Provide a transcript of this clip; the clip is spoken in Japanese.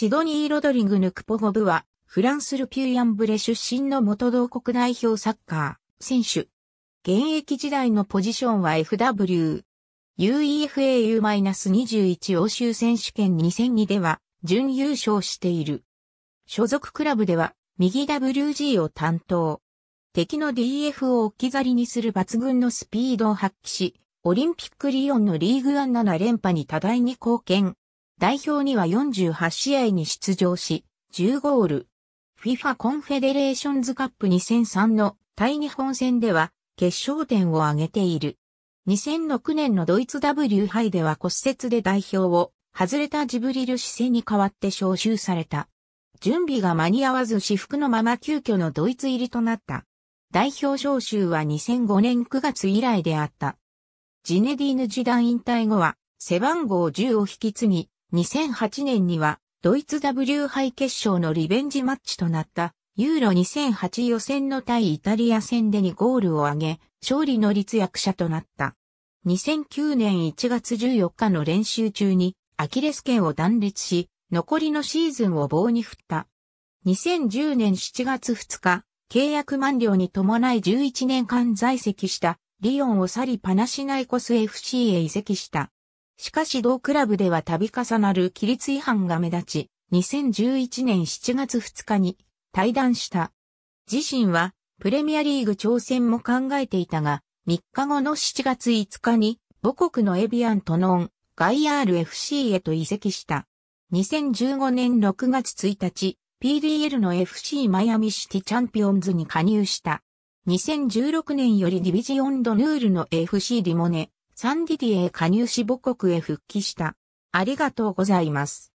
シドニー・ロドリグ・ヌクポゴブは、フランス・ルピュイアンブレ出身の元同国代表サッカー、選手。現役時代のポジションは FW。UEFA-21 u 欧州選手権2002では、準優勝している。所属クラブでは、右 WG を担当。敵の DF を置き去りにする抜群のスピードを発揮し、オリンピックリオンのリーグアン7連覇に多大に貢献。代表には48試合に出場し、10ゴール。FIFA コンフェデレーションズカップ2003の対日本戦では決勝点を挙げている。2006年のドイツ W 杯では骨折で代表を外れたジブリル姿勢に代わって招集された。準備が間に合わず私服のまま急遽のドイツ入りとなった。代表招集は2005年9月以来であった。ジネディーヌ時代引退後は背番号10を引き継ぎ、2008年にはドイツ W 杯決勝のリベンジマッチとなったユーロ2008予選の対イタリア戦でにゴールを挙げ、勝利の立役者となった。2009年1月14日の練習中にアキレス腱を断裂し、残りのシーズンを棒に振った。2010年7月2日、契約満了に伴い11年間在籍したリオンを去りパナシナイコス FC へ移籍した。しかし同クラブでは度重なる規律違反が目立ち、2011年7月2日に退団した。自身はプレミアリーグ挑戦も考えていたが、3日後の7月5日に母国のエビアントノン、ガイアール FC へと移籍した。2015年6月1日、PDL の FC マイアミシティチャンピオンズに加入した。2016年よりディビジオンドヌールの FC リモネ、サンディディエ加入し母国へ復帰した。ありがとうございます。